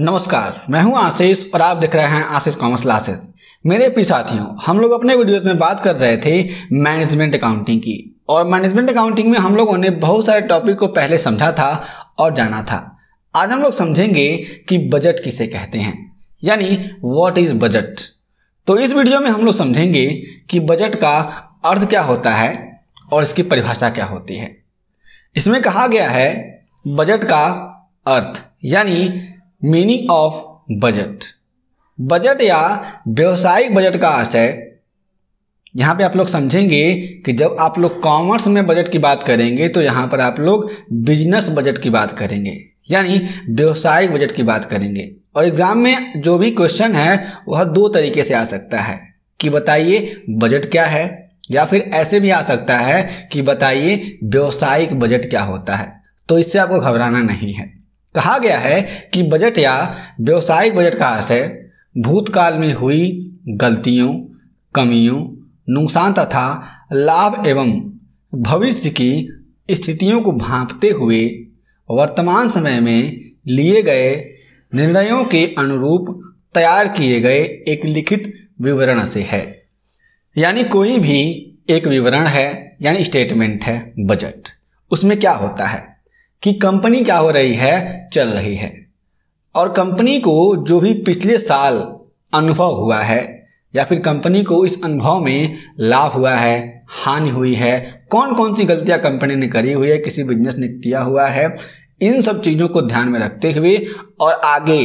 नमस्कार मैं हूं आशीष और आप देख रहे हैं आशीष कॉमर्स क्लासेस मेरे प्रिय साथियों हम लोग अपने वीडियोस में बात कर रहे थे मैनेजमेंट अकाउंटिंग की और मैनेजमेंट अकाउंटिंग में हम लोगों ने बहुत सारे टॉपिक को पहले समझा था और जाना था आज हम लोग समझेंगे कि बजट किसे कहते हैं यानी वॉट इज बजट तो इस वीडियो में हम लोग समझेंगे कि बजट का अर्थ क्या होता है और इसकी परिभाषा क्या होती है इसमें कहा गया है बजट का अर्थ यानी मीनिंग ऑफ बजट बजट या व्यवसायिक बजट का अर्थ है यहाँ पे आप लोग समझेंगे कि जब आप लोग कॉमर्स में बजट की बात करेंगे तो यहाँ पर आप लोग बिजनेस बजट की बात करेंगे यानी व्यवसायिक बजट की बात करेंगे और एग्जाम में जो भी क्वेश्चन है वह दो तरीके से आ सकता है कि बताइए बजट क्या है या फिर ऐसे भी आ सकता है कि बताइए व्यवसायिक बजट क्या होता है तो इससे आपको घबराना नहीं है कहा गया है कि बजट या व्यवसायिक बजट का आशय भूतकाल में हुई गलतियों कमियों नुकसान तथा लाभ एवं भविष्य की स्थितियों को भांपते हुए वर्तमान समय में लिए गए निर्णयों के अनुरूप तैयार किए गए एक लिखित विवरण से है यानी कोई भी एक विवरण है यानी स्टेटमेंट है बजट उसमें क्या होता है कि कंपनी क्या हो रही है चल रही है और कंपनी को जो भी पिछले साल अनुभव हुआ है या फिर कंपनी को इस अनुभव में लाभ हुआ है हानि हुई है कौन कौन सी गलतियां कंपनी ने करी हुई है किसी बिजनेस ने किया हुआ है इन सब चीज़ों को ध्यान में रखते हुए और आगे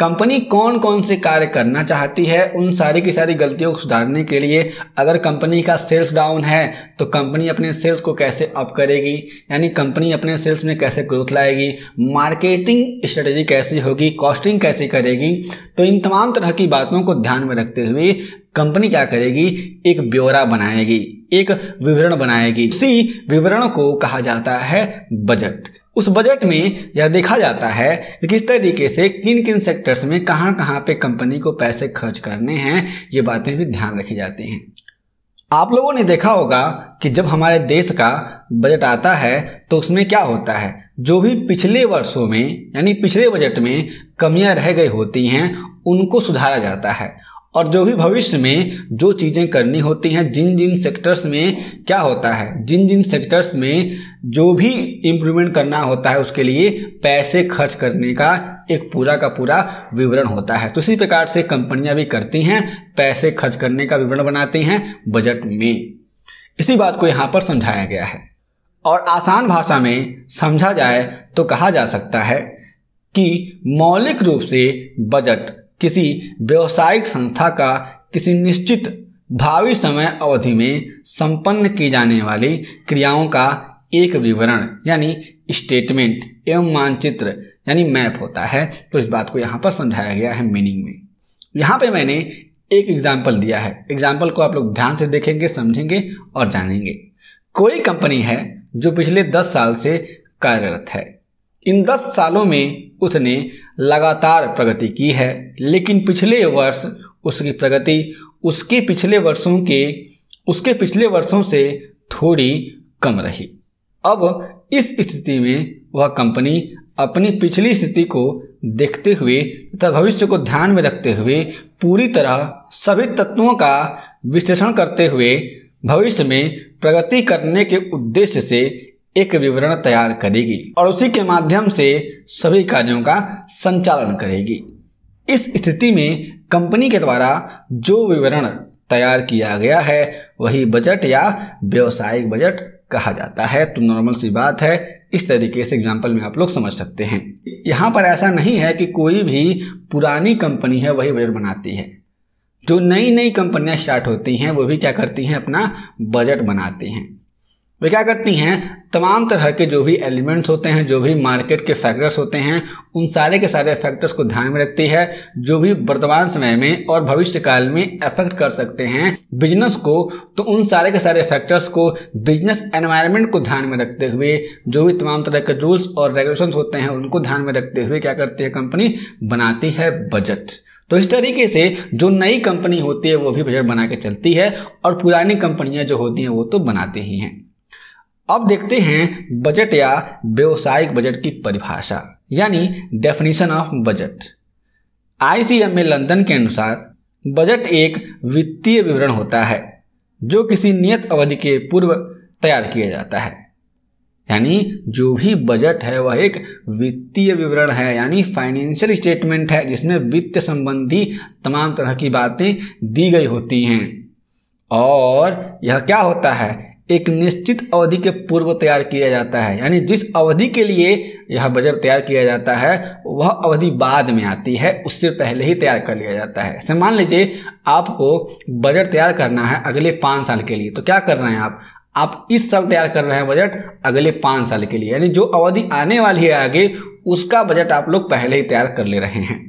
कंपनी कौन कौन से कार्य करना चाहती है उन सारी की सारी गलतियों को सुधारने के लिए अगर कंपनी का सेल्स डाउन है तो कंपनी अपने सेल्स को कैसे अप करेगी यानी कंपनी अपने सेल्स में कैसे ग्रोथ लाएगी मार्केटिंग स्ट्रेटेजी कैसी होगी कॉस्टिंग कैसे करेगी तो इन तमाम तरह की बातों को ध्यान में रखते हुए कंपनी क्या करेगी एक ब्यौरा बनाएगी एक विवरण बनाएगी उसी विवरण को कहा जाता है बजट उस बजट में यह देखा जाता है कि किस तरीके से किन किन सेक्टर्स में कहां कहां पे कंपनी को पैसे खर्च करने हैं ये बातें भी ध्यान रखी जाती हैं आप लोगों ने देखा होगा कि जब हमारे देश का बजट आता है तो उसमें क्या होता है जो भी पिछले वर्षों में यानी पिछले बजट में कमियां रह गई होती हैं उनको सुधारा जाता है और जो भी भविष्य में जो चीज़ें करनी होती हैं जिन जिन सेक्टर्स में क्या होता है जिन जिन सेक्टर्स में जो भी इम्प्रूवमेंट करना होता है उसके लिए पैसे खर्च करने का एक पूरा का पूरा विवरण होता है तो इसी प्रकार से कंपनियां भी करती हैं पैसे खर्च करने का विवरण बनाती हैं बजट में इसी बात को यहाँ पर समझाया गया है और आसान भाषा में समझा जाए तो कहा जा सकता है कि मौलिक रूप से बजट किसी व्यवसायिक संस्था का किसी निश्चित भावी समय अवधि में संपन्न की जाने वाली क्रियाओं का एक विवरण यानी स्टेटमेंट एवं मानचित्र यानी मैप होता है तो इस बात को यहाँ पर समझाया गया है मीनिंग में यहाँ पे मैंने एक एग्जाम्पल दिया है एग्जाम्पल को आप लोग ध्यान से देखेंगे समझेंगे और जानेंगे कोई कंपनी है जो पिछले दस साल से कार्यरत है इन दस सालों में उसने लगातार प्रगति की है लेकिन पिछले वर्ष उसकी प्रगति उसके पिछले वर्षों के उसके पिछले वर्षों से थोड़ी कम रही अब इस स्थिति में वह कंपनी अपनी पिछली स्थिति को देखते हुए तथा भविष्य को ध्यान में रखते हुए पूरी तरह सभी तत्वों का विश्लेषण करते हुए भविष्य में प्रगति करने के उद्देश्य से एक विवरण तैयार करेगी और उसी के माध्यम से सभी कार्यों का संचालन करेगी इस स्थिति में कंपनी के द्वारा जो विवरण तैयार किया गया है वही बजट या व्यवसायिक बजट कहा जाता है तो नॉर्मल सी बात है इस तरीके से एग्जाम्पल में आप लोग समझ सकते हैं यहाँ पर ऐसा नहीं है कि कोई भी पुरानी कंपनी है वही बजट बनाती है जो नई नई कंपनियां स्टार्ट होती हैं वो भी क्या करती हैं अपना बजट बनाती हैं वे क्या करती हैं तमाम तरह के जो भी एलिमेंट्स होते हैं जो भी मार्केट के फैक्टर्स होते हैं उन सारे के सारे फैक्टर्स को ध्यान में रखती है जो भी वर्तमान समय में और भविष्य काल में अफेक्ट कर सकते हैं बिजनेस को तो उन सारे के सारे फैक्टर्स को बिजनेस एनवायरनमेंट को ध्यान में रखते हुए जो भी तमाम तरह के रूल्स और रेगुलेशन होते हैं उनको ध्यान में रखते हुए क्या करती है कंपनी बनाती है बजट तो इस तरीके से जो नई कंपनी होती है वो भी बजट बना के चलती है और पुरानी कंपनियां जो होती हैं वो तो बनाती ही हैं अब देखते हैं बजट या व्यवसायिक बजट की परिभाषा यानी definition of budget ICM London के अनुसार बजट एक वित्तीय विवरण होता है जो किसी नियत अवधि के पूर्व तैयार किया जाता है यानी जो भी बजट है वह एक वित्तीय विवरण है यानी फाइनेंशियल स्टेटमेंट है जिसमें वित्त संबंधी तमाम तरह की बातें दी गई होती हैं और यह क्या होता है एक निश्चित अवधि के पूर्व तैयार किया जाता है यानी जिस अवधि के लिए यह बजट तैयार किया जाता है वह अवधि बाद में आती है उससे पहले ही तैयार कर लिया जाता है जैसे मान लीजिए आपको बजट तैयार करना है अगले पाँच साल के लिए तो क्या कर रहे हैं आप आप इस साल तैयार कर रहे हैं बजट अगले पाँच साल के लिए यानी जो अवधि आने वाली है आगे उसका बजट आप लोग पहले ही तैयार कर ले रहे हैं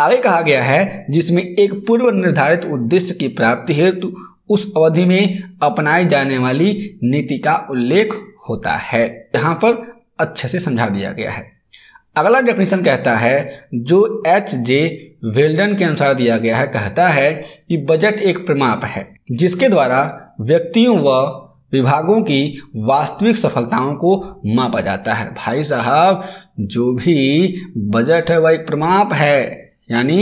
आगे कहा गया है जिसमें एक पूर्व निर्धारित उद्देश्य की प्राप्ति हेतु उस अवधि में अपनाई जाने वाली नीति का उल्लेख होता है यहाँ पर अच्छे से समझा दिया गया है अगला डेफिनेशन कहता है जो एच जे वेल्डन के अनुसार दिया गया है कहता है कि बजट एक प्रमाप है जिसके द्वारा व्यक्तियों व विभागों की वास्तविक सफलताओं को मापा जाता है भाई साहब जो भी बजट है वह एक प्रमाप है यानी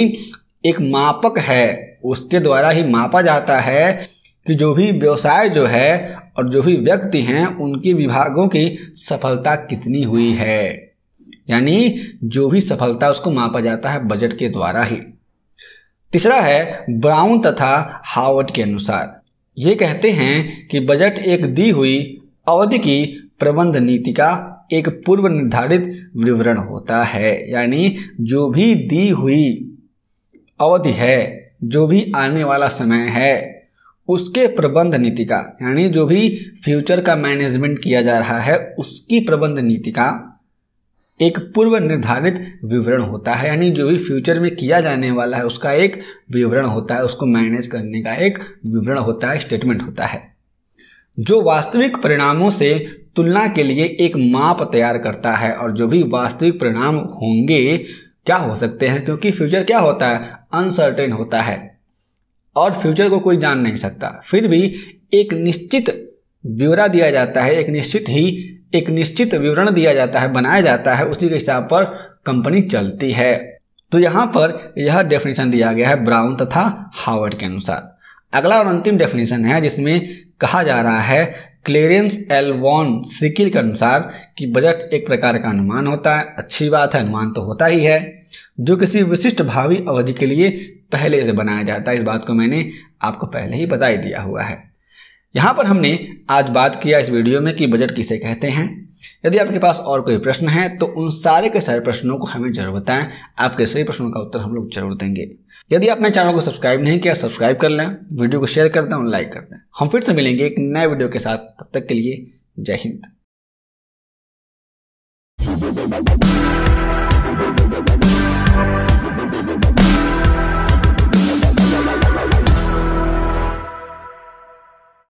एक मापक है उसके द्वारा ही मापा जाता है कि जो भी व्यवसाय जो है और जो भी व्यक्ति हैं उनके विभागों की सफलता कितनी हुई है यानी जो भी सफलता उसको मापा जाता है बजट के द्वारा ही तीसरा है ब्राउन तथा हावर्ड के अनुसार ये कहते हैं कि बजट एक दी हुई अवधि की प्रबंध नीति का एक पूर्व निर्धारित विवरण होता है यानी जो भी दी हुई अवधि है जो भी आने वाला समय है उसके प्रबंध नीति का यानी जो भी फ्यूचर का मैनेजमेंट किया जा रहा है उसकी प्रबंध नीति का एक पूर्व निर्धारित विवरण होता है यानी जो भी फ्यूचर में किया जाने वाला है उसका एक विवरण होता है उसको मैनेज करने का एक विवरण होता है स्टेटमेंट होता है जो वास्तविक परिणामों से तुलना के लिए एक माप तैयार करता है और जो भी वास्तविक परिणाम होंगे क्या हो सकते हैं क्योंकि फ्यूचर क्या होता है अनसर्टेन होता है और फ्यूचर को कोई जान नहीं सकता फिर भी एक निश्चित ब्यौरा दिया जाता है एक निश्चित ही एक निश्चित विवरण दिया जाता है बनाया जाता है उसी के हिसाब पर कंपनी चलती है तो यहाँ पर यह डेफिनेशन दिया गया है ब्राउन तथा हावर्ड के अनुसार अगला और अंतिम डेफिनेशन है जिसमें कहा जा रहा है क्लेरेंस एल वॉन सिकिल के अनुसार कि बजट एक प्रकार का अनुमान होता है अच्छी बात है अनुमान तो होता ही है जो किसी विशिष्ट भावी अवधि के लिए पहले से बनाया जाता है इस बात को मैंने आपको पहले ही बताई दिया हुआ है यहाँ पर हमने आज बात किया इस वीडियो में कि बजट किसे कहते हैं यदि आपके पास और कोई प्रश्न है तो उन सारे के सारे प्रश्नों को हमें जरूर बताएं आपके सभी प्रश्नों का उत्तर हम लोग जरूर देंगे यदि आपने चैनल को सब्सक्राइब नहीं किया सब्सक्राइब कर लें वीडियो को शेयर कर दें और लाइक कर दें हम फिर से मिलेंगे एक नए वीडियो के साथ तब तक के लिए जय हिंद